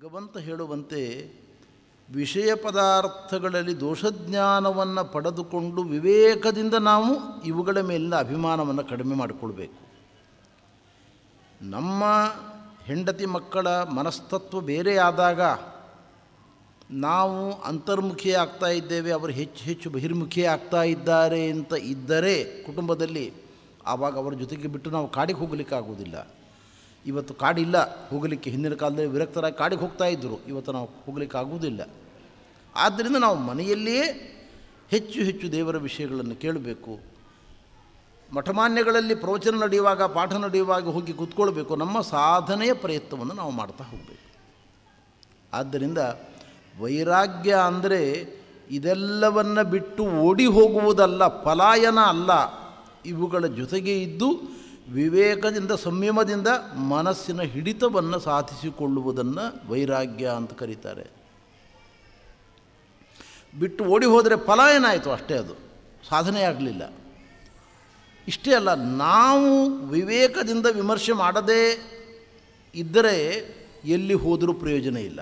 ಭಗವಂತ ಹೇಳುವಂತೆ ವಿಷಯ ಪದಾರ್ಥಗಳಲ್ಲಿ ದೋಷಜ್ಞಾನವನ್ನು ಪಡೆದುಕೊಂಡು ವಿವೇಕದಿಂದ ನಾವು ಇವುಗಳ ಮೇಲಿನ ಅಭಿಮಾನವನ್ನು ಕಡಿಮೆ ಮಾಡಿಕೊಳ್ಬೇಕು ನಮ್ಮ ಹೆಂಡತಿ ಮಕ್ಕಳ ಮನಸ್ತತ್ವ ಬೇರೆ ಆದಾಗ ನಾವು ಅಂತರ್ಮುಖಿ ಆಗ್ತಾ ಇದ್ದೇವೆ ಅವರು ಹೆಚ್ಚು ಹೆಚ್ಚು ಬಹಿರ್ಮುಖಿ ಆಗ್ತಾ ಇದ್ದಾರೆ ಅಂತ ಇದ್ದರೆ ಕುಟುಂಬದಲ್ಲಿ ಆವಾಗ ಅವರ ಜೊತೆಗೆ ಬಿಟ್ಟು ನಾವು ಕಾಡಿಗೆ ಹೋಗಲಿಕ್ಕಾಗುವುದಿಲ್ಲ ಇವತ್ತು ಕಾಡಿಲ್ಲ ಹೋಗಲಿಕ್ಕೆ ಹಿಂದಿನ ಕಾಲದಲ್ಲಿ ವಿರಕ್ತರಾಗಿ ಕಾಡಿಗೆ ಹೋಗ್ತಾ ಇದ್ದರು ಇವತ್ತು ನಾವು ಹೋಗಲಿಕ್ಕೆ ಆಗುವುದಿಲ್ಲ ಆದ್ದರಿಂದ ನಾವು ಮನೆಯಲ್ಲಿಯೇ ಹೆಚ್ಚು ಹೆಚ್ಚು ದೇವರ ವಿಷಯಗಳನ್ನು ಕೇಳಬೇಕು ಮಠಮಾನ್ಯಗಳಲ್ಲಿ ಪ್ರವಚನ ನಡೆಯುವಾಗ ಪಾಠ ನಡೆಯುವಾಗ ಹೋಗಿ ಕೂತ್ಕೊಳ್ಬೇಕು ನಮ್ಮ ಸಾಧನೆಯ ಪ್ರಯತ್ನವನ್ನು ನಾವು ಮಾಡ್ತಾ ಹೋಗಬೇಕು ಆದ್ದರಿಂದ ವೈರಾಗ್ಯ ಅಂದರೆ ಇದೆಲ್ಲವನ್ನು ಬಿಟ್ಟು ಓಡಿ ಹೋಗುವುದಲ್ಲ ಪಲಾಯನ ಅಲ್ಲ ಇವುಗಳ ಜೊತೆಗೆ ಇದ್ದು ವಿವೇಕದಿಂದ ಸಂಯಮದಿಂದ ಮನಸ್ಸಿನ ಹಿಡಿತವನ್ನು ಸಾಧಿಸಿಕೊಳ್ಳುವುದನ್ನು ವೈರಾಗ್ಯ ಅಂತ ಕರೀತಾರೆ ಬಿಟ್ಟು ಓಡಿ ಹೋದರೆ ಫಲ ಏನಾಯಿತು ಅಷ್ಟೇ ಅದು ಸಾಧನೆ ಆಗಲಿಲ್ಲ ಇಷ್ಟೇ ಅಲ್ಲ ನಾವು ವಿವೇಕದಿಂದ ವಿಮರ್ಶೆ ಮಾಡದೇ ಇದ್ದರೆ ಎಲ್ಲಿ ಹೋದರೂ ಪ್ರಯೋಜನ ಇಲ್ಲ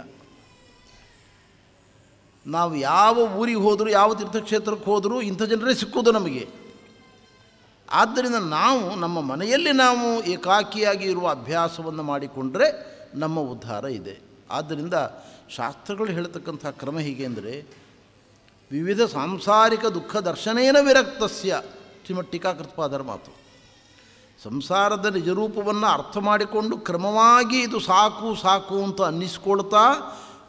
ನಾವು ಯಾವ ಊರಿಗೆ ಹೋದರೂ ಯಾವ ತೀರ್ಥಕ್ಷೇತ್ರಕ್ಕೆ ಹೋದರೂ ಇಂಥ ಜನರೇ ಸಿಕ್ಕೋದು ನಮಗೆ ಆದ್ದರಿಂದ ನಾವು ನಮ್ಮ ಮನೆಯಲ್ಲಿ ನಾವು ಏಕಾಕಿಯಾಗಿ ಇರುವ ಅಭ್ಯಾಸವನ್ನು ಮಾಡಿಕೊಂಡ್ರೆ ನಮ್ಮ ಉದ್ಧಾರ ಇದೆ ಆದ್ದರಿಂದ ಶಾಸ್ತ್ರಗಳು ಹೇಳ್ತಕ್ಕಂಥ ಕ್ರಮ ಹೀಗೆ ಅಂದರೆ ವಿವಿಧ ಸಾಂಸಾರಿಕ ದುಃಖ ದರ್ಶನೇನ ವಿರಕ್ತಸ್ಯ ಶ್ರೀಮಟ್ಟಿಕಾಕೃತ್ಪಾದರ ಮಾತು ಸಂಸಾರದ ನಿಜರೂಪವನ್ನು ಅರ್ಥ ಮಾಡಿಕೊಂಡು ಕ್ರಮವಾಗಿ ಇದು ಸಾಕು ಸಾಕು ಅಂತ ಅನ್ನಿಸ್ಕೊಳ್ತಾ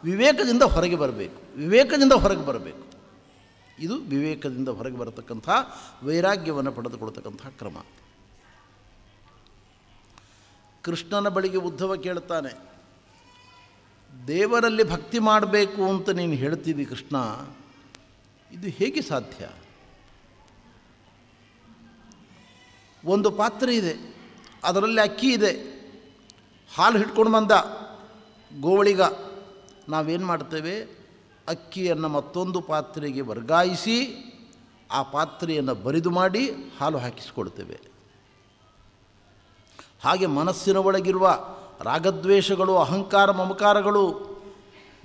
ವಿವೇಕದಿಂದ ಹೊರಗೆ ಬರಬೇಕು ವಿವೇಕದಿಂದ ಹೊರಗೆ ಬರಬೇಕು ಇದು ವಿವೇಕದಿಂದ ಹೊರಗೆ ಬರತಕ್ಕಂಥ ವೈರಾಗ್ಯವನ್ನು ಪಡೆದುಕೊಳ್ತಕ್ಕಂಥ ಕ್ರಮ ಕೃಷ್ಣನ ಬಳಿಗೆ ಉದ್ಧವ ಕೇಳ್ತಾನೆ ದೇವರಲ್ಲಿ ಭಕ್ತಿ ಮಾಡಬೇಕು ಅಂತ ನೀನು ಹೇಳ್ತೀವಿ ಕೃಷ್ಣ ಇದು ಹೇಗೆ ಸಾಧ್ಯ ಒಂದು ಪಾತ್ರೆ ಇದೆ ಅದರಲ್ಲಿ ಅಕ್ಕಿ ಇದೆ ಹಾಲು ಹಿಡ್ಕೊಂಡು ಬಂದ ಗೋವಳಿಗ ನಾವೇನು ಮಾಡ್ತೇವೆ ಅಕ್ಕಿಯನ್ನು ಮತ್ತೊಂದು ಪಾತ್ರೆಗೆ ವರ್ಗಾಯಿಸಿ ಆ ಪಾತ್ರೆಯನ್ನು ಬರಿದು ಮಾಡಿ ಹಾಲು ಹಾಕಿಸಿಕೊಡ್ತೇವೆ ಹಾಗೆ ಮನಸ್ಸಿನ ಒಳಗಿರುವ ರಾಗದ್ವೇಷಗಳು ಅಹಂಕಾರ ಮಮಕಾರಗಳು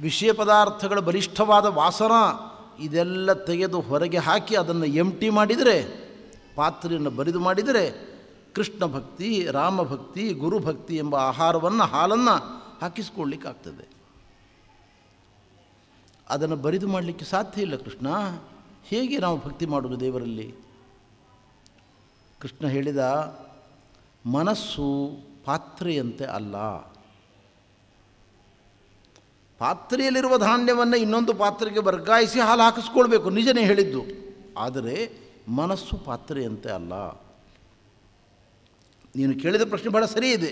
ವಿಷಯ ಪದಾರ್ಥಗಳ ಬಲಿಷ್ಠವಾದ ವಾಸನ ಇದೆಲ್ಲ ತೆಗೆದು ಹೊರಗೆ ಹಾಕಿ ಅದನ್ನು ಎಂಟಿ ಮಾಡಿದರೆ ಪಾತ್ರೆಯನ್ನು ಬರಿದು ಮಾಡಿದರೆ ಕೃಷ್ಣ ಭಕ್ತಿ ರಾಮಭಕ್ತಿ ಗುರುಭಕ್ತಿ ಎಂಬ ಆಹಾರವನ್ನು ಹಾಲನ್ನು ಹಾಕಿಸ್ಕೊಳ್ಳಿಕ್ಕಾಗ್ತದೆ ಅದನ್ನು ಬರಿದು ಮಾಡಲಿಕ್ಕೆ ಸಾಧ್ಯ ಇಲ್ಲ ಕೃಷ್ಣ ಹೇಗೆ ನಾವು ಭಕ್ತಿ ಮಾಡೋದು ದೇವರಲ್ಲಿ ಕೃಷ್ಣ ಹೇಳಿದ ಮನಸ್ಸು ಪಾತ್ರೆಯಂತೆ ಅಲ್ಲ ಪಾತ್ರೆಯಲ್ಲಿರುವ ಧಾನ್ಯವನ್ನು ಇನ್ನೊಂದು ಪಾತ್ರೆಗೆ ವರ್ಗಾಯಿಸಿ ಹಾಲು ಹಾಕಿಸ್ಕೊಳ್ಬೇಕು ನಿಜನೇ ಹೇಳಿದ್ದು ಆದರೆ ಮನಸ್ಸು ಪಾತ್ರೆಯಂತೆ ಅಲ್ಲ ನೀನು ಕೇಳಿದ ಪ್ರಶ್ನೆ ಬಹಳ ಸರಿ ಇದೆ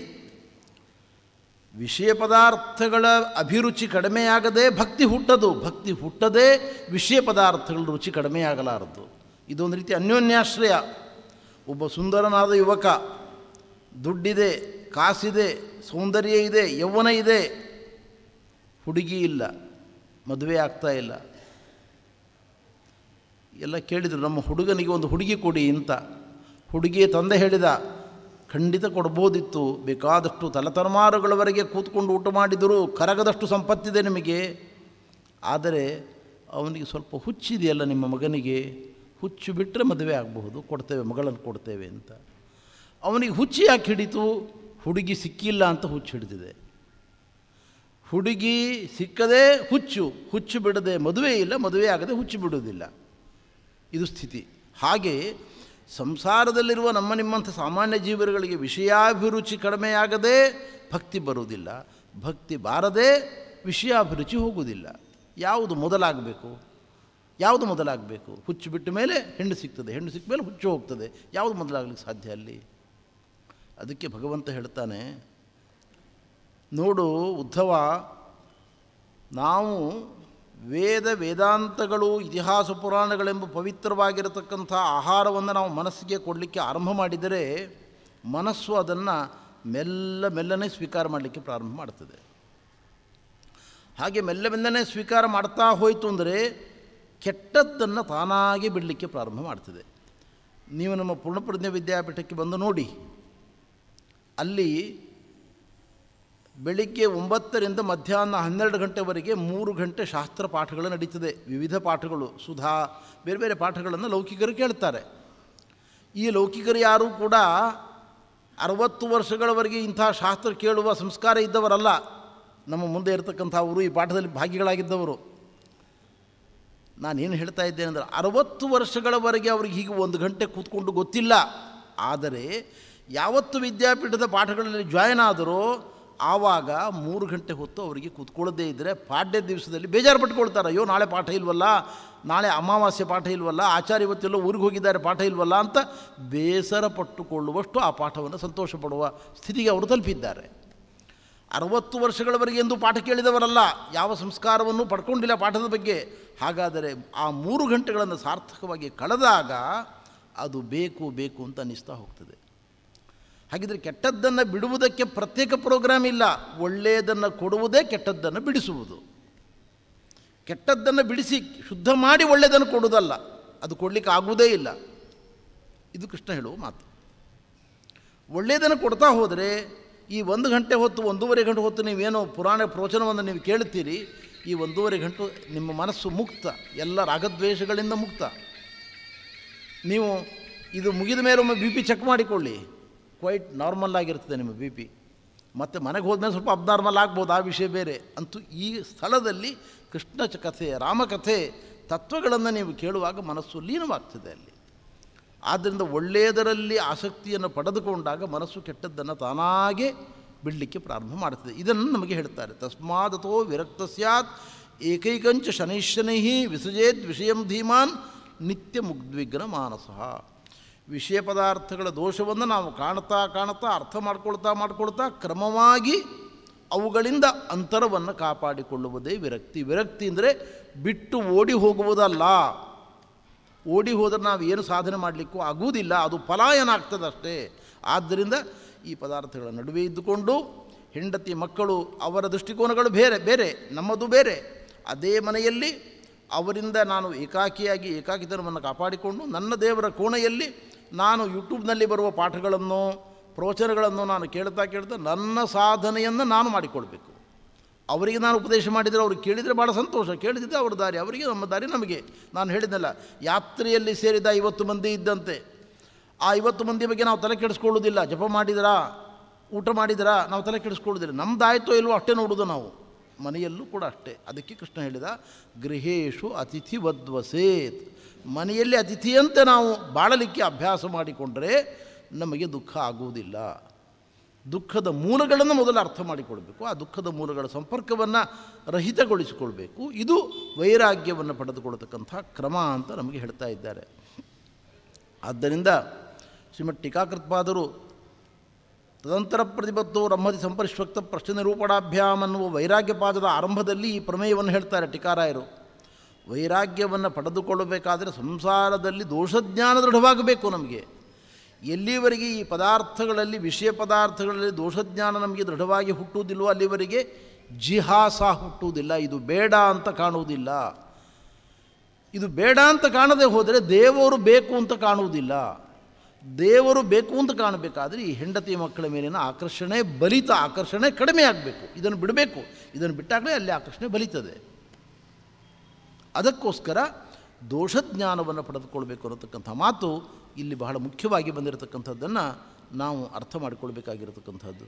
ವಿಷಯ ಪದಾರ್ಥಗಳ ಅಭಿರುಚಿ ಕಡಿಮೆಯಾಗದೇ ಭಕ್ತಿ ಹುಟ್ಟದು ಭಕ್ತಿ ಹುಟ್ಟದೇ ವಿಷಯ ಪದಾರ್ಥಗಳ ರುಚಿ ಕಡಿಮೆಯಾಗಲಾರದು ಇದೊಂದು ರೀತಿ ಅನ್ಯೋನ್ಯಾಶ್ರಯ ಒಬ್ಬ ಸುಂದರನಾದ ಯುವಕ ದುಡ್ಡಿದೆ ಕಾಸಿದೆ ಸೌಂದರ್ಯ ಇದೆ ಯೌವನ ಇದೆ ಹುಡುಗಿ ಇಲ್ಲ ಮದುವೆ ಆಗ್ತಾ ಇಲ್ಲ ಎಲ್ಲ ಕೇಳಿದರು ನಮ್ಮ ಹುಡುಗನಿಗೆ ಒಂದು ಹುಡುಗಿ ಕೊಡಿ ಅಂತ ಹುಡುಗಿಯ ತಂದೆ ಹೇಳಿದ ಖಂಡಿತ ಕೊಡ್ಬೋದಿತ್ತು ಬೇಕಾದಷ್ಟು ತಲೆತಲೆಮಾರುಗಳವರೆಗೆ ಕೂತ್ಕೊಂಡು ಊಟ ಮಾಡಿದರೂ ಕರಗದಷ್ಟು ಸಂಪತ್ತಿದೆ ನಿಮಗೆ ಆದರೆ ಅವನಿಗೆ ಸ್ವಲ್ಪ ಹುಚ್ಚಿದೆಯಲ್ಲ ನಿಮ್ಮ ಮಗನಿಗೆ ಹುಚ್ಚು ಬಿಟ್ಟರೆ ಮದುವೆ ಆಗಬಹುದು ಕೊಡ್ತೇವೆ ಮಗಳನ್ನು ಕೊಡ್ತೇವೆ ಅಂತ ಅವನಿಗೆ ಹುಚ್ಚಿ ಯಾಕೆ ಹಿಡಿತು ಹುಡುಗಿ ಸಿಕ್ಕಿಲ್ಲ ಅಂತ ಹುಚ್ಚು ಹಿಡಿದಿದೆ ಹುಡುಗಿ ಸಿಕ್ಕದೇ ಹುಚ್ಚು ಹುಚ್ಚು ಬಿಡದೆ ಮದುವೆ ಇಲ್ಲ ಮದುವೆ ಆಗದೆ ಹುಚ್ಚು ಬಿಡೋದಿಲ್ಲ ಇದು ಸ್ಥಿತಿ ಹಾಗೆ ಸಂಸಾರದಲ್ಲಿರುವ ನಮ್ಮ ನಿಮ್ಮಂಥ ಸಾಮಾನ್ಯ ಜೀವರುಗಳಿಗೆ ವಿಷಯಾಭಿರುಚಿ ಕಡಿಮೆಯಾಗದೆ ಭಕ್ತಿ ಬರುವುದಿಲ್ಲ ಭಕ್ತಿ ಬಾರದೆ ವಿಷಯಾಭಿರುಚಿ ಹೋಗುವುದಿಲ್ಲ ಯಾವುದು ಮೊದಲಾಗಬೇಕು ಯಾವುದು ಮೊದಲಾಗಬೇಕು ಹುಚ್ಚು ಬಿಟ್ಟ ಮೇಲೆ ಹೆಣ್ಣು ಸಿಗ್ತದೆ ಹೆಣ್ಣು ಸಿಕ್ಕ ಮೇಲೆ ಹುಚ್ಚು ಹೋಗ್ತದೆ ಯಾವುದು ಮೊದಲಾಗಲಿಕ್ಕೆ ಸಾಧ್ಯ ಅಲ್ಲಿ ಅದಕ್ಕೆ ಭಗವಂತ ಹೇಳ್ತಾನೆ ನೋಡು ಉದ್ಧವ ನಾವು ವೇದ ವೇದಾಂತಗಳು ಇತಿಹಾಸ ಪುರಾಣಗಳೆಂಬ ಪವಿತ್ರವಾಗಿರತಕ್ಕಂಥ ಆಹಾರವನ್ನು ನಾವು ಮನಸ್ಸಿಗೆ ಕೊಡಲಿಕ್ಕೆ ಆರಂಭ ಮಾಡಿದರೆ ಮನಸ್ಸು ಅದನ್ನು ಮೆಲ್ಲ ಮೆಲ್ಲನೆ ಸ್ವೀಕಾರ ಮಾಡಲಿಕ್ಕೆ ಪ್ರಾರಂಭ ಮಾಡ್ತದೆ ಹಾಗೆ ಮೆಲ್ಲ ಮೆಲ್ಲನೆ ಸ್ವೀಕಾರ ಮಾಡ್ತಾ ಹೋಯಿತು ಅಂದರೆ ಕೆಟ್ಟದ್ದನ್ನು ತಾನಾಗಿ ಬಿಡಲಿಕ್ಕೆ ಪ್ರಾರಂಭ ಮಾಡ್ತದೆ ನೀವು ನಮ್ಮ ಪೂರ್ಣಪ್ರಜ್ಞೆ ವಿದ್ಯಾಪೀಠಕ್ಕೆ ಬಂದು ನೋಡಿ ಅಲ್ಲಿ ಬೆಳಿಗ್ಗೆ ಒಂಬತ್ತರಿಂದ ಮಧ್ಯಾಹ್ನ ಹನ್ನೆರಡು ಗಂಟೆವರೆಗೆ ಮೂರು ಗಂಟೆ ಶಾಸ್ತ್ರ ಪಾಠಗಳು ನಡೀತದೆ ವಿವಿಧ ಪಾಠಗಳು ಸುಧಾ ಬೇರೆ ಬೇರೆ ಪಾಠಗಳನ್ನು ಲೌಕಿಕರು ಕೇಳ್ತಾರೆ ಈ ಲೌಕಿಕರು ಯಾರೂ ಕೂಡ ಅರವತ್ತು ವರ್ಷಗಳವರೆಗೆ ಇಂಥ ಶಾಸ್ತ್ರ ಕೇಳುವ ಸಂಸ್ಕಾರ ಇದ್ದವರಲ್ಲ ನಮ್ಮ ಮುಂದೆ ಅವರು ಈ ಪಾಠದಲ್ಲಿ ಭಾಗಿಗಳಾಗಿದ್ದವರು ನಾನೇನು ಹೇಳ್ತಾ ಇದ್ದೇನೆ ಅಂದರೆ ಅರವತ್ತು ವರ್ಷಗಳವರೆಗೆ ಅವ್ರಿಗೆ ಹೀಗೆ ಒಂದು ಗಂಟೆ ಕೂತ್ಕೊಂಡು ಗೊತ್ತಿಲ್ಲ ಆದರೆ ಯಾವತ್ತು ವಿದ್ಯಾಪೀಠದ ಪಾಠಗಳಲ್ಲಿ ಜಾಯ್ನ್ ಆದರೂ ಆವಾಗ ಮೂರು ಗಂಟೆ ಹೊತ್ತು ಅವರಿಗೆ ಕೂತ್ಕೊಳ್ಳದೇ ಇದ್ದರೆ ಪಾಡ್ಯ ದಿವಸದಲ್ಲಿ ಬೇಜಾರು ಪಟ್ಕೊಳ್ತಾರೆ ಅಯ್ಯೋ ನಾಳೆ ಪಾಠ ಇಲ್ವಲ್ಲ ನಾಳೆ ಅಮಾವಾಸ್ಯೆ ಪಾಠ ಇಲ್ವಲ್ಲ ಆಚಾರ್ಯ ಇವತ್ತೆಲ್ಲ ಊರಿಗೆ ಹೋಗಿದ್ದಾರೆ ಪಾಠ ಇಲ್ವಲ್ಲ ಅಂತ ಬೇಸರ ಪಟ್ಟುಕೊಳ್ಳುವಷ್ಟು ಆ ಪಾಠವನ್ನು ಸಂತೋಷ ಪಡುವ ಸ್ಥಿತಿಗೆ ಅವರು ತಲುಪಿದ್ದಾರೆ ಅರವತ್ತು ವರ್ಷಗಳವರೆಗೆ ಎಂದು ಪಾಠ ಕೇಳಿದವರಲ್ಲ ಯಾವ ಸಂಸ್ಕಾರವನ್ನು ಪಡ್ಕೊಂಡಿಲ್ಲ ಪಾಠದ ಬಗ್ಗೆ ಹಾಗಾದರೆ ಆ ಮೂರು ಗಂಟೆಗಳನ್ನು ಸಾರ್ಥಕವಾಗಿ ಕಳೆದಾಗ ಅದು ಬೇಕು ಬೇಕು ಅಂತ ಅನ್ನಿಸ್ತಾ ಹೋಗ್ತದೆ ಹಾಗಿದ್ರೆ ಕೆಟ್ಟದ್ದನ್ನು ಬಿಡುವುದಕ್ಕೆ ಪ್ರತ್ಯೇಕ ಪ್ರೋಗ್ರಾಮ್ ಇಲ್ಲ ಒಳ್ಳೆಯದನ್ನು ಕೊಡುವುದೇ ಕೆಟ್ಟದ್ದನ್ನು ಬಿಡಿಸುವುದು ಕೆಟ್ಟದ್ದನ್ನು ಬಿಡಿಸಿ ಶುದ್ಧ ಮಾಡಿ ಒಳ್ಳೆಯದನ್ನು ಕೊಡುವುದಲ್ಲ ಅದು ಕೊಡಲಿಕ್ಕೆ ಆಗುವುದೇ ಇಲ್ಲ ಇದು ಕೃಷ್ಣ ಹೇಳುವ ಮಾತು ಒಳ್ಳೆಯದನ್ನು ಕೊಡ್ತಾ ಹೋದರೆ ಈ ಒಂದು ಗಂಟೆ ಹೊತ್ತು ಒಂದೂವರೆ ಗಂಟೆ ಹೊತ್ತು ನೀವೇನು ಪುರಾಣ ಪ್ರವಚನವನ್ನು ನೀವು ಕೇಳುತ್ತೀರಿ ಈ ಒಂದೂವರೆ ಗಂಟು ನಿಮ್ಮ ಮನಸ್ಸು ಮುಕ್ತ ಎಲ್ಲ ರಾಗದ್ವೇಷಗಳಿಂದ ಮುಕ್ತ ನೀವು ಇದು ಮುಗಿದ ಮೇಲೆ ಒಮ್ಮೆ ಬಿ ಪಿ ಚೆಕ್ ಮಾಡಿಕೊಳ್ಳಿ ಕ್ವೈಟ್ ನಾರ್ಮಲ್ ಆಗಿರ್ತದೆ ನಿಮ್ಮ ಬಿ ಪಿ ಮತ್ತು ಮನೆಗೆ ಹೋದ್ಮೇಲೆ ಸ್ವಲ್ಪ ಅಬ್ನಾರ್ಮಲ್ ಆಗ್ಬೋದು ಆ ವಿಷಯ ಬೇರೆ ಅಂತೂ ಈ ಸ್ಥಳದಲ್ಲಿ ಕೃಷ್ಣ ಕಥೆ ರಾಮಕಥೆ ತತ್ವಗಳನ್ನು ನೀವು ಕೇಳುವಾಗ ಮನಸ್ಸು ಲೀನವಾಗ್ತದೆ ಅಲ್ಲಿ ಆದ್ದರಿಂದ ಒಳ್ಳೆಯದರಲ್ಲಿ ಆಸಕ್ತಿಯನ್ನು ಪಡೆದುಕೊಂಡಾಗ ಮನಸ್ಸು ಕೆಟ್ಟದ್ದನ್ನು ತಾನಾಗೆ ಬಿಡಲಿಕ್ಕೆ ಪ್ರಾರಂಭ ಮಾಡ್ತದೆ ಇದನ್ನು ನಮಗೆ ಹೇಳ್ತಾರೆ ತಸ್ಮಾದತೋ ವಿರಕ್ತ ಸ್ಯಾತ್ ಏಕೈಕಂಚ ಶನೈಶನೈ ವಿಸುಜೇದ್ ವಿಷಯಂ ಧೀಮಾನ್ ನಿತ್ಯ ಮುಗ್ಧ್ವಿಗ್ನ ಮಾನಸಃ ವಿಷಯ ಪದಾರ್ಥಗಳ ದೋಷವನ್ನು ನಾವು ಕಾಣ್ತಾ ಕಾಣ್ತಾ ಅರ್ಥ ಮಾಡ್ಕೊಳ್ತಾ ಮಾಡ್ಕೊಳ್ತಾ ಕ್ರಮವಾಗಿ ಅವುಗಳಿಂದ ಅಂತರವನ್ನು ಕಾಪಾಡಿಕೊಳ್ಳುವುದೇ ವಿರಕ್ತಿ ವಿರಕ್ತಿ ಅಂದರೆ ಬಿಟ್ಟು ಓಡಿ ಹೋಗುವುದಲ್ಲ ಓಡಿ ಹೋದರೆ ನಾವು ಏನು ಸಾಧನೆ ಮಾಡಲಿಕ್ಕೂ ಆಗುವುದಿಲ್ಲ ಅದು ಪಲಾಯನ ಆಗ್ತದಷ್ಟೇ ಆದ್ದರಿಂದ ಈ ಪದಾರ್ಥಗಳ ನಡುವೆ ಇದ್ದುಕೊಂಡು ಹೆಂಡತಿ ಮಕ್ಕಳು ಅವರ ದೃಷ್ಟಿಕೋನಗಳು ಬೇರೆ ಬೇರೆ ನಮ್ಮದು ಬೇರೆ ಅದೇ ಮನೆಯಲ್ಲಿ ಅವರಿಂದ ನಾನು ಏಕಾಕಿಯಾಗಿ ಏಕಾಕಿತನವನ್ನು ಕಾಪಾಡಿಕೊಂಡು ನನ್ನ ದೇವರ ಕೋಣೆಯಲ್ಲಿ ನಾನು ಯೂಟ್ಯೂಬ್ನಲ್ಲಿ ಬರುವ ಪಾಠಗಳನ್ನು ಪ್ರವಚನಗಳನ್ನು ನಾನು ಕೇಳ್ತಾ ಕೇಳ್ತಾ ನನ್ನ ಸಾಧನೆಯನ್ನು ನಾನು ಮಾಡಿಕೊಳ್ಬೇಕು ಅವರಿಗೆ ನಾನು ಉಪದೇಶ ಮಾಡಿದರೆ ಅವ್ರು ಕೇಳಿದರೆ ಭಾಳ ಸಂತೋಷ ಕೇಳಿದರೆ ಅವ್ರ ದಾರಿ ಅವರಿಗೆ ನಮ್ಮ ದಾರಿ ನಮಗೆ ನಾನು ಹೇಳಿದ್ನಲ್ಲ ಯಾತ್ರೆಯಲ್ಲಿ ಸೇರಿದ ಐವತ್ತು ಮಂದಿ ಇದ್ದಂತೆ ಆ ಐವತ್ತು ಮಂದಿ ಬಗ್ಗೆ ನಾವು ತಲೆ ಕೆಡಿಸ್ಕೊಳ್ಳೋದಿಲ್ಲ ಜಪ ಮಾಡಿದ್ರಾ ಊಟ ಮಾಡಿದ್ರಾ ನಾವು ತಲೆ ಕೆಡಿಸ್ಕೊಳ್ಳೋದಿಲ್ಲ ನಮ್ಮದಾಯಿತೋ ಇಲ್ವೋ ಅಷ್ಟೇ ನೋಡೋದು ನಾವು ಮನೆಯಲ್ಲೂ ಕೂಡ ಅಷ್ಟೇ ಅದಕ್ಕೆ ಕೃಷ್ಣ ಹೇಳಿದ ಗೃಹೇಶು ಅತಿಥಿ ವದ್ವಸೇತ್ ಮನೆಯಲ್ಲಿ ಅತಿಥಿಯಂತೆ ನಾವು ಬಾಳಲಿಕ್ಕೆ ಅಭ್ಯಾಸ ಮಾಡಿಕೊಂಡರೆ ನಮಗೆ ದುಃಖ ಆಗುವುದಿಲ್ಲ ದುಃಖದ ಮೂಲಗಳನ್ನು ಮೊದಲು ಅರ್ಥ ಮಾಡಿಕೊಳ್ಬೇಕು ಆ ದುಃಖದ ಮೂಲಗಳ ಸಂಪರ್ಕವನ್ನು ರಹಿತಗೊಳಿಸಿಕೊಳ್ಬೇಕು ಇದು ವೈರಾಗ್ಯವನ್ನು ಪಡೆದುಕೊಳ್ಳತಕ್ಕಂಥ ಕ್ರಮ ಅಂತ ನಮಗೆ ಹೇಳ್ತಾ ಇದ್ದಾರೆ ಆದ್ದರಿಂದ ಶ್ರೀಮಠ್ ಟೀಕಾಕೃತ್ಪಾದರು ತದಂತರ ಪ್ರತಿಪತ್ತು ಬ್ರಹ್ಮದಿ ಸಂಪರಿಶ್ವಕ್ತ ಪ್ರಶ್ನೆ ನಿರೂಪಣಾಭ್ಯಾಮ್ ಅನ್ನುವ ವೈರಾಗ್ಯಪಾದದ ಆರಂಭದಲ್ಲಿ ಈ ಪ್ರಮೇಯವನ್ನು ಹೇಳ್ತಾರೆ ಟಿಕಾರಾಯರು ವೈರಾಗ್ಯವನ್ನು ಪಡೆದುಕೊಳ್ಳಬೇಕಾದರೆ ಸಂಸಾರದಲ್ಲಿ ದೋಷಜ್ಞಾನ ದೃಢವಾಗಬೇಕು ನಮಗೆ ಎಲ್ಲಿವರೆಗೆ ಈ ಪದಾರ್ಥಗಳಲ್ಲಿ ವಿಷಯ ಪದಾರ್ಥಗಳಲ್ಲಿ ದೋಷಜ್ಞಾನ ನಮಗೆ ದೃಢವಾಗಿ ಹುಟ್ಟುವುದಿಲ್ಲವೋ ಅಲ್ಲಿವರೆಗೆ ಜಿಹಾಸ ಹುಟ್ಟುವುದಿಲ್ಲ ಇದು ಬೇಡ ಅಂತ ಕಾಣುವುದಿಲ್ಲ ಇದು ಬೇಡ ಅಂತ ಕಾಣದೆ ಹೋದರೆ ದೇವರು ಬೇಕು ಅಂತ ಕಾಣುವುದಿಲ್ಲ ದೇವರು ಬೇಕು ಅಂತ ಕಾಣಬೇಕಾದ್ರೆ ಈ ಹೆಂಡತಿ ಮಕ್ಕಳ ಮೇಲಿನ ಆಕರ್ಷಣೆ ಬಲಿತ ಆಕರ್ಷಣೆ ಕಡಿಮೆ ಆಗಬೇಕು ಇದನ್ನು ಬಿಡಬೇಕು ಇದನ್ನು ಬಿಟ್ಟಾಗಲೇ ಅಲ್ಲಿ ಆಕರ್ಷಣೆ ಬಲಿತದೆ ಅದಕ್ಕೋಸ್ಕರ ದೋಷಜ್ಞಾನವನ್ನು ಪಡೆದುಕೊಳ್ಬೇಕು ಅನ್ನತಕ್ಕಂಥ ಮಾತು ಇಲ್ಲಿ ಬಹಳ ಮುಖ್ಯವಾಗಿ ಬಂದಿರತಕ್ಕಂಥದ್ದನ್ನು ನಾವು ಅರ್ಥ ಮಾಡಿಕೊಳ್ಬೇಕಾಗಿರತಕ್ಕಂಥದ್ದು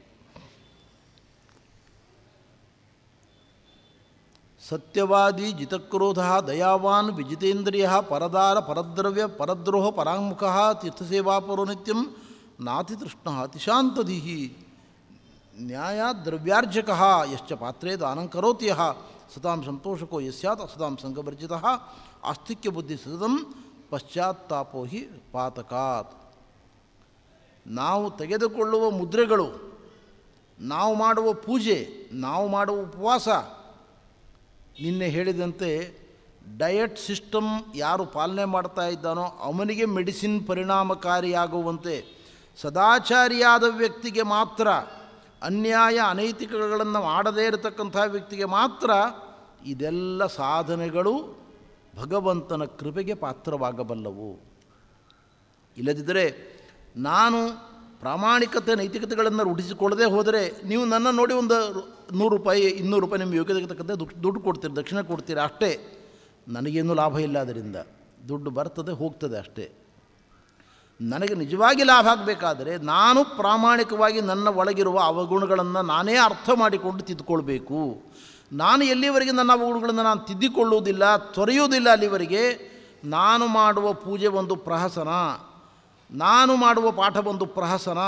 ಸತ್ಯವಾದಿ ಜಿತಕ್ರೋಧ ದಯಾವಾನ್ ವಿಜಿತೇಂದ್ರಿಯ ಪರದಾರ ಪರದ್ರವ್ಯ ಪರದ್ರೋಹ ಪರಾಂಮುಖ ತೀರ್ಥಸೇವಾಪರೋ ನಿತ್ಯಂ ನಾತಿತೃಷ್ಣ ಅತಿಶಾಂತಧೀಹಿ ನ್ಯಾಯ ದ್ರವ್ಯಾರ್ಜಕ ಯಶ್ಚ ಪಾತ್ರೆ ದಾನಂ ಕರೋತಿ ಯಹ ಸತಾಂ ಸಂತೋಷಕೋ ಯಸ್ಯಾತ್ ಸದಾಂ ಸಂಘವರ್ಜಿತ ಆಸ್ತಿಕ್ಯ ಬುದ್ಧಿ ಸತತಂ ಪಶ್ಚಾತ್ತಾಪೋ ಹಿ ಪಾತಕಾತ್ ನಾವು ತೆಗೆದುಕೊಳ್ಳುವ ಮುದ್ರೆಗಳು ನಾವು ಮಾಡುವ ಪೂಜೆ ನಾವು ಮಾಡುವ ಉಪವಾಸ ನಿನ್ನೆ ಹೇಳಿದಂತೆ ಡಯಟ್ ಸಿಸ್ಟಮ್ ಯಾರು ಪಾಲನೆ ಮಾಡ್ತಾ ಇದ್ದಾನೋ ಅವನಿಗೆ ಮೆಡಿಸಿನ್ ಪರಿಣಾಮಕಾರಿಯಾಗುವಂತೆ ಸದಾಚಾರಿಯಾದ ವ್ಯಕ್ತಿಗೆ ಮಾತ್ರ ಅನ್ಯಾಯ ಅನೈತಿಕಗಳನ್ನು ಮಾಡದೇ ಇರತಕ್ಕಂಥ ವ್ಯಕ್ತಿಗೆ ಮಾತ್ರ ಇದೆಲ್ಲ ಸಾಧನೆಗಳು ಭಗವಂತನ ಕೃಪೆಗೆ ಪಾತ್ರವಾಗಬಲ್ಲವು ಇಲ್ಲದಿದ್ದರೆ ನಾನು ಪ್ರಾಮಾಣಿಕತೆ ನೈತಿಕತೆಗಳನ್ನು ರೂಢಿಸಿಕೊಳ್ಳದೆ ಹೋದರೆ ನೀವು ನನ್ನ ನೋಡಿ ಒಂದು ನೂರು ರೂಪಾಯಿ ಇನ್ನೂರು ರೂಪಾಯಿ ನಿಮ್ಮ ಯೋಗ್ಯತೆಗೆ ತಕ್ಕಂತೆ ದುಡ್ಡು ಕೊಡ್ತೀರಿ ದಕ್ಷಿಣ ಕೊಡ್ತೀರಿ ಅಷ್ಟೇ ನನಗೇನು ಲಾಭ ಇಲ್ಲ ಅದರಿಂದ ದುಡ್ಡು ಬರ್ತದೆ ಹೋಗ್ತದೆ ಅಷ್ಟೇ ನನಗೆ ನಿಜವಾಗಿ ಲಾಭ ಆಗಬೇಕಾದರೆ ನಾನು ಪ್ರಾಮಾಣಿಕವಾಗಿ ನನ್ನ ಒಳಗಿರುವ ಅವಗುಣಗಳನ್ನು ನಾನೇ ಅರ್ಥ ಮಾಡಿಕೊಂಡು ತಿದ್ದುಕೊಳ್ಬೇಕು ನಾನು ಎಲ್ಲಿವರೆಗೆ ನನ್ನ ಅವಗುಣಗಳನ್ನು ನಾನು ತಿದ್ದಿಕೊಳ್ಳುವುದಿಲ್ಲ ತೊರೆಯುವುದಿಲ್ಲ ಅಲ್ಲಿವರೆಗೆ ನಾನು ಮಾಡುವ ಪೂಜೆ ಒಂದು ಪ್ರಹಸನ ನಾನು ಮಾಡುವ ಪಾಠ ಒಂದು ಪ್ರಹಸನ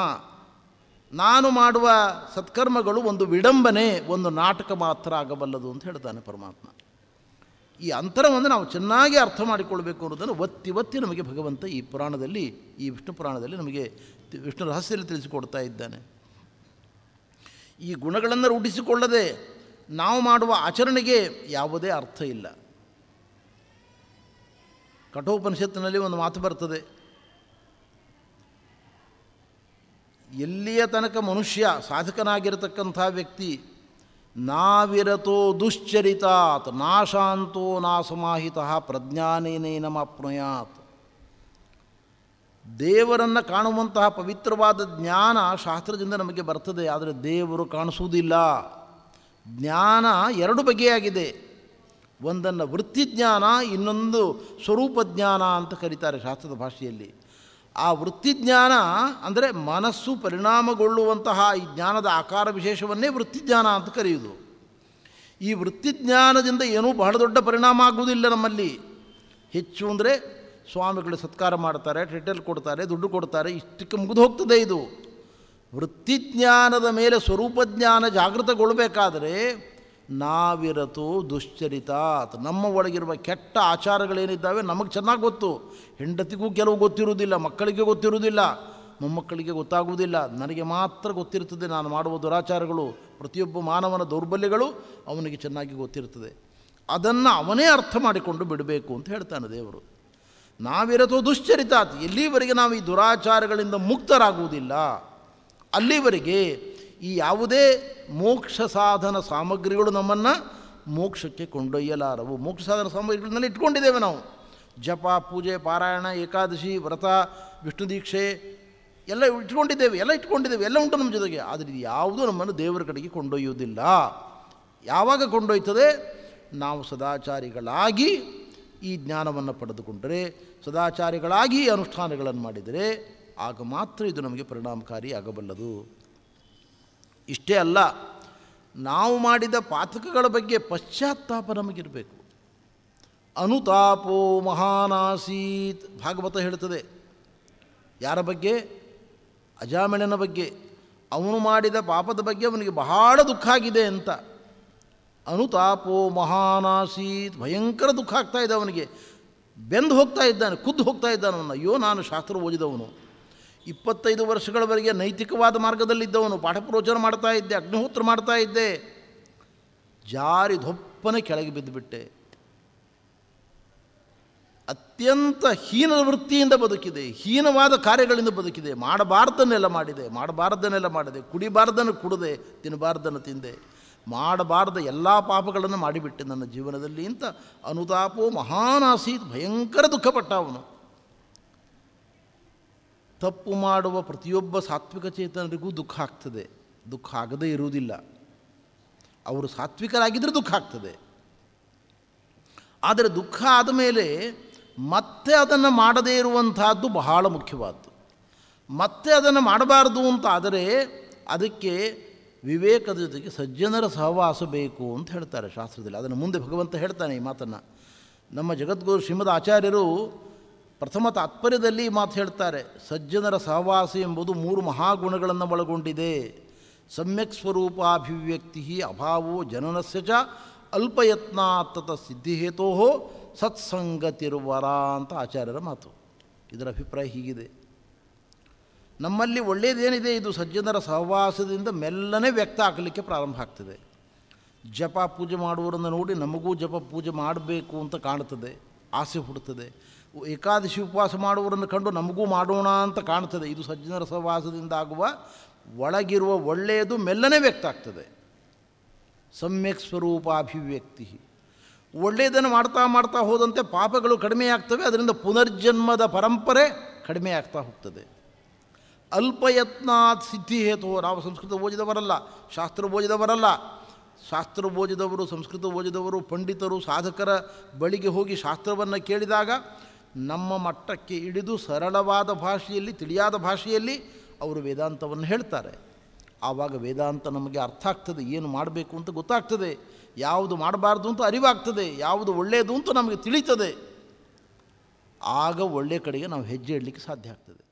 ನಾನು ಮಾಡುವ ಸತ್ಕರ್ಮಗಳು ಒಂದು ವಿಡಂಬನೆ ಒಂದು ನಾಟಕ ಮಾತ್ರ ಆಗಬಲ್ಲದು ಅಂತ ಹೇಳ್ತಾನೆ ಪರಮಾತ್ಮ ಈ ಅಂತರವನ್ನು ನಾವು ಚೆನ್ನಾಗಿ ಅರ್ಥ ಮಾಡಿಕೊಳ್ಬೇಕು ಅನ್ನೋದನ್ನು ಒತ್ತಿ ಒತ್ತಿ ನಮಗೆ ಭಗವಂತ ಈ ಪುರಾಣದಲ್ಲಿ ಈ ವಿಷ್ಣು ಪುರಾಣದಲ್ಲಿ ನಮಗೆ ವಿಷ್ಣು ರಹಸ್ಯದಲ್ಲಿ ತಿಳಿಸಿಕೊಡ್ತಾ ಇದ್ದಾನೆ ಈ ಗುಣಗಳನ್ನು ರೂಢಿಸಿಕೊಳ್ಳದೆ ನಾವು ಮಾಡುವ ಆಚರಣೆಗೆ ಯಾವುದೇ ಅರ್ಥ ಇಲ್ಲ ಕಠೋಪನಿಷತ್ತಿನಲ್ಲಿ ಒಂದು ಮಾತು ಬರ್ತದೆ ಎಲ್ಲಿಯ ತನಕ ಮನುಷ್ಯ ಸಾಧಕನಾಗಿರತಕ್ಕಂಥ ವ್ಯಕ್ತಿ ನಾವಿರತೋ ದುಶ್ಚರಿತಾತ್ ನಾಶಾಂತೋ ನಾಸಮಾಹಿತ ಪ್ರಜ್ಞಾನೇನೇ ನಮಾಪ್ನುಯಾತ್ ದೇವರನ್ನು ಕಾಣುವಂತಹ ಪವಿತ್ರವಾದ ಜ್ಞಾನ ಶಾಸ್ತ್ರದಿಂದ ನಮಗೆ ಬರ್ತದೆ ಆದರೆ ದೇವರು ಕಾಣಿಸುವುದಿಲ್ಲ ಜ್ಞಾನ ಎರಡು ಬಗೆಯಾಗಿದೆ ಒಂದನ್ನು ವೃತ್ತಿಜ್ಞಾನ ಇನ್ನೊಂದು ಸ್ವರೂಪ ಜ್ಞಾನ ಅಂತ ಕರೀತಾರೆ ಶಾಸ್ತ್ರದ ಭಾಷೆಯಲ್ಲಿ ಆ ವೃತ್ತಿಜ್ಞಾನ ಅಂದರೆ ಮನಸ್ಸು ಪರಿಣಾಮಗೊಳ್ಳುವಂತಹ ಈ ಜ್ಞಾನದ ಆಕಾರ ವಿಶೇಷವನ್ನೇ ವೃತ್ತಿಜ್ಞಾನ ಅಂತ ಕರೆಯುವುದು ಈ ವೃತ್ತಿಜ್ಞಾನದಿಂದ ಏನೂ ಬಹಳ ದೊಡ್ಡ ಪರಿಣಾಮ ಆಗುವುದಿಲ್ಲ ನಮ್ಮಲ್ಲಿ ಹೆಚ್ಚು ಅಂದರೆ ಸ್ವಾಮಿಗಳು ಸತ್ಕಾರ ಮಾಡ್ತಾರೆ ಟೈಟಲ್ ಕೊಡ್ತಾರೆ ದುಡ್ಡು ಕೊಡ್ತಾರೆ ಇಷ್ಟಕ್ಕೆ ಮುಗಿದು ಹೋಗ್ತದೆ ಇದು ವೃತ್ತಿಜ್ಞಾನದ ಮೇಲೆ ಸ್ವರೂಪ ಜ್ಞಾನ ಜಾಗೃತಗೊಳ್ಳಬೇಕಾದರೆ ನಾವಿರತು ದುಶ್ಚರಿತಾತ್ ನಮ್ಮ ಒಳಗಿರುವ ಕೆಟ್ಟ ಆಚಾರಗಳೇನಿದ್ದಾವೆ ನಮಗೆ ಚೆನ್ನಾಗಿ ಗೊತ್ತು ಹೆಂಡತಿಗೂ ಕೆಲವು ಗೊತ್ತಿರುವುದಿಲ್ಲ ಮಕ್ಕಳಿಗೆ ಗೊತ್ತಿರುವುದಿಲ್ಲ ಮೊಮ್ಮಕ್ಕಳಿಗೆ ಗೊತ್ತಾಗುವುದಿಲ್ಲ ನನಗೆ ಮಾತ್ರ ಗೊತ್ತಿರ್ತದೆ ನಾನು ಮಾಡುವ ದುರಾಚಾರಗಳು ಪ್ರತಿಯೊಬ್ಬ ಮಾನವನ ದೌರ್ಬಲ್ಯಗಳು ಅವನಿಗೆ ಚೆನ್ನಾಗಿ ಗೊತ್ತಿರ್ತದೆ ಅದನ್ನು ಅವನೇ ಅರ್ಥ ಮಾಡಿಕೊಂಡು ಬಿಡಬೇಕು ಅಂತ ಹೇಳ್ತಾನೆ ದೇವರು ನಾವಿರತೋ ದುಶ್ಚರಿತಾತ್ ಎಲ್ಲಿವರೆಗೆ ನಾವು ಈ ದುರಾಚಾರಗಳಿಂದ ಮುಕ್ತರಾಗುವುದಿಲ್ಲ ಅಲ್ಲಿವರೆಗೆ ಈ ಯಾವುದೇ ಮೋಕ್ಷ ಸಾಧನ ಸಾಮಗ್ರಿಗಳು ನಮ್ಮನ್ನು ಮೋಕ್ಷಕ್ಕೆ ಕೊಂಡೊಯ್ಯಲಾರವು ಮೋಕ್ಷ ಸಾಧನ ಸಾಮಗ್ರಿಗಳನ್ನೆಲ್ಲ ಇಟ್ಕೊಂಡಿದ್ದೇವೆ ನಾವು ಜಪ ಪೂಜೆ ಪಾರಾಯಣ ಏಕಾದಶಿ ವ್ರತ ವಿಷ್ಣು ದೀಕ್ಷೆ ಎಲ್ಲ ಇಟ್ಕೊಂಡಿದ್ದೇವೆ ಎಲ್ಲ ಇಟ್ಕೊಂಡಿದ್ದೇವೆ ಎಲ್ಲ ಉಂಟು ನಮ್ಮ ಜೊತೆಗೆ ಆದರೆ ಇದು ಯಾವುದೂ ನಮ್ಮನ್ನು ದೇವರ ಕಡೆಗೆ ಕೊಂಡೊಯ್ಯುವುದಿಲ್ಲ ಯಾವಾಗ ಕೊಂಡೊಯ್ತದೆ ನಾವು ಸದಾಚಾರಿಗಳಾಗಿ ಈ ಜ್ಞಾನವನ್ನು ಪಡೆದುಕೊಂಡರೆ ಸದಾಚಾರಿಗಳಾಗಿ ಅನುಷ್ಠಾನಗಳನ್ನು ಮಾಡಿದರೆ ಆಗ ಮಾತ್ರ ಇದು ನಮಗೆ ಪರಿಣಾಮಕಾರಿ ಆಗಬಲ್ಲದು ಇಷ್ಟೇ ಅಲ್ಲ ನಾವು ಮಾಡಿದ ಪಾತಕಗಳ ಬಗ್ಗೆ ಪಶ್ಚಾತ್ತಾಪ ನಮಗಿರಬೇಕು ಅನುತಾಪೋ ಮಹಾನಾಸೀತ್ ಭಾಗವತ ಹೇಳ್ತದೆ ಯಾರ ಬಗ್ಗೆ ಅಜಾಮಿಳನ ಬಗ್ಗೆ ಅವನು ಮಾಡಿದ ಪಾಪದ ಬಗ್ಗೆ ಅವನಿಗೆ ಬಹಳ ದುಃಖ ಆಗಿದೆ ಅಂತ ಅನುತಾಪೋ ಮಹಾನಾಸೀತ್ ಭಯಂಕರ ದುಃಖ ಆಗ್ತಾ ಇದೆ ಅವನಿಗೆ ಬೆಂದು ಹೋಗ್ತಾ ಇದ್ದಾನೆ ಕುದ್ದು ಹೋಗ್ತಾ ಇದ್ದಾನೆ ಅಯ್ಯೋ ನಾನು ಶಾಸ್ತ್ರ ಓದಿದವನು ಇಪ್ಪತ್ತೈದು ವರ್ಷಗಳವರೆಗೆ ನೈತಿಕವಾದ ಮಾರ್ಗದಲ್ಲಿದ್ದವನು ಪ್ರೋಚನ ಮಾಡ್ತಾ ಇದ್ದೆ ಅಗ್ನಿಹೋತ್ರ ಮಾಡ್ತಾ ಇದ್ದೆ ಜಾರಿದೊಪ್ಪನೆ ಕೆಳಗೆ ಬಿದ್ದುಬಿಟ್ಟೆ ಅತ್ಯಂತ ಹೀನ ವೃತ್ತಿಯಿಂದ ಬದುಕಿದೆ ಹೀನವಾದ ಕಾರ್ಯಗಳಿಂದ ಬದುಕಿದೆ ಮಾಡಬಾರ್ದನ್ನೆಲ್ಲ ಮಾಡಿದೆ ಮಾಡಬಾರ್ದನ್ನೆಲ್ಲ ಮಾಡಿದೆ ಕುಡಿಬಾರ್ದನ್ನು ಕುಡದೆ ತಿನ್ನಬಾರ್ದನ್ನು ತಿಂದೆ ಮಾಡಬಾರ್ದ ಎಲ್ಲ ಪಾಪಗಳನ್ನು ಮಾಡಿಬಿಟ್ಟೆ ನನ್ನ ಜೀವನದಲ್ಲಿ ಅಂತ ಅನುತಾಪೋ ಮಹಾನಾಸೀತ್ ಭಯಂಕರ ದುಃಖಪಟ್ಟ ಅವನು ತಪ್ಪು ಮಾಡುವ ಪ್ರತಿಯೊಬ್ಬ ಸಾತ್ವಿಕ ಚೇತನರಿಗೂ ದುಃಖ ಆಗ್ತದೆ ದುಃಖ ಆಗದೇ ಇರುವುದಿಲ್ಲ ಅವರು ಸಾತ್ವಿಕರಾಗಿದ್ದರೆ ದುಃಖ ಆಗ್ತದೆ ಆದರೆ ದುಃಖ ಆದ ಮೇಲೆ ಮತ್ತೆ ಅದನ್ನು ಮಾಡದೇ ಇರುವಂತಹದ್ದು ಬಹಳ ಮುಖ್ಯವಾದ್ದು ಮತ್ತೆ ಅದನ್ನು ಮಾಡಬಾರ್ದು ಅಂತ ಆದರೆ ಅದಕ್ಕೆ ವಿವೇಕದ ಜೊತೆಗೆ ಸಜ್ಜನರ ಸಹವಾಸ ಬೇಕು ಅಂತ ಹೇಳ್ತಾರೆ ಶಾಸ್ತ್ರದಲ್ಲಿ ಅದನ್ನು ಮುಂದೆ ಭಗವಂತ ಹೇಳ್ತಾನೆ ಈ ಮಾತನ್ನು ನಮ್ಮ ಜಗದ್ಗುರು ಶ್ರೀಮದ್ ಆಚಾರ್ಯರು ಪ್ರಥಮ ತಾತ್ಪರ್ಯದಲ್ಲಿ ಮಾತು ಹೇಳ್ತಾರೆ ಸಜ್ಜನರ ಸಹವಾಸ ಎಂಬುದು ಮೂರು ಮಹಾಗುಣಗಳನ್ನು ಒಳಗೊಂಡಿದೆ ಸಮ್ಯಕ್ ಅಭಿವ್ಯಕ್ತಿ ಅಭಾವೋ ಜನನಸ್ಯ ಚ ಅಲ್ಪಯತ್ನಾತ್ತತ ಸಿದ್ಧಿಹೇತೋ ಸತ್ಸಂಗತಿರುವರ ಅಂತ ಆಚಾರ್ಯರ ಮಾತು ಇದರ ಅಭಿಪ್ರಾಯ ಹೀಗಿದೆ ನಮ್ಮಲ್ಲಿ ಒಳ್ಳೆಯದೇನಿದೆ ಇದು ಸಜ್ಜನರ ಸಹವಾಸದಿಂದ ಮೆಲ್ಲನೆ ವ್ಯಕ್ತ ಆಗಲಿಕ್ಕೆ ಪ್ರಾರಂಭ ಆಗ್ತದೆ ಜಪ ಪೂಜೆ ಮಾಡುವರನ್ನು ನೋಡಿ ನಮಗೂ ಜಪ ಪೂಜೆ ಮಾಡಬೇಕು ಅಂತ ಕಾಣುತ್ತದೆ ಆಸೆ ಹುಡುತ್ತದೆ ಏಕಾದಶಿ ಉಪವಾಸ ಮಾಡುವವರನ್ನು ಕಂಡು ನಮಗೂ ಮಾಡೋಣ ಅಂತ ಕಾಣ್ತದೆ ಇದು ಸಜ್ಜನರ ಸಹವಾಸದಿಂದಾಗುವ ಒಳಗಿರುವ ಒಳ್ಳೆಯದು ಮೆಲ್ಲನೆ ವ್ಯಕ್ತ ಆಗ್ತದೆ ಸಮ್ಯಕ್ ಸ್ವರೂಪಾಭಿವ್ಯಕ್ತಿ ಒಳ್ಳೆಯದನ್ನು ಮಾಡ್ತಾ ಮಾಡ್ತಾ ಹೋದಂತೆ ಪಾಪಗಳು ಕಡಿಮೆಯಾಗ್ತವೆ ಅದರಿಂದ ಪುನರ್ಜನ್ಮದ ಪರಂಪರೆ ಕಡಿಮೆ ಆಗ್ತಾ ಹೋಗ್ತದೆ ಅಲ್ಪಯತ್ನಾತ್ ಸಿದ್ಧಿ ಹೇತು ನಾವು ಸಂಸ್ಕೃತ ಓದಿದವರಲ್ಲ ಶಾಸ್ತ್ರ ಓದಿದವರಲ್ಲ ಶಾಸ್ತ್ರ ಓದಿದವರು ಸಂಸ್ಕೃತ ಓದಿದವರು ಪಂಡಿತರು ಸಾಧಕರ ಬಳಿಗೆ ಹೋಗಿ ಶಾಸ್ತ್ರವನ್ನು ಕೇಳಿದಾಗ ನಮ್ಮ ಮಟ್ಟಕ್ಕೆ ಹಿಡಿದು ಸರಳವಾದ ಭಾಷೆಯಲ್ಲಿ ತಿಳಿಯಾದ ಭಾಷೆಯಲ್ಲಿ ಅವರು ವೇದಾಂತವನ್ನು ಹೇಳ್ತಾರೆ ಆವಾಗ ವೇದಾಂತ ನಮಗೆ ಅರ್ಥ ಆಗ್ತದೆ ಏನು ಮಾಡಬೇಕು ಅಂತ ಗೊತ್ತಾಗ್ತದೆ ಯಾವುದು ಮಾಡಬಾರ್ದು ಅಂತ ಅರಿವಾಗ್ತದೆ ಯಾವುದು ಒಳ್ಳೆಯದು ಅಂತ ನಮಗೆ ತಿಳಿತದೆ ಆಗ ಒಳ್ಳೆಯ ಕಡೆಗೆ ನಾವು ಹೆಜ್ಜೆ ಇಡಲಿಕ್ಕೆ ಸಾಧ್ಯ ಆಗ್ತದೆ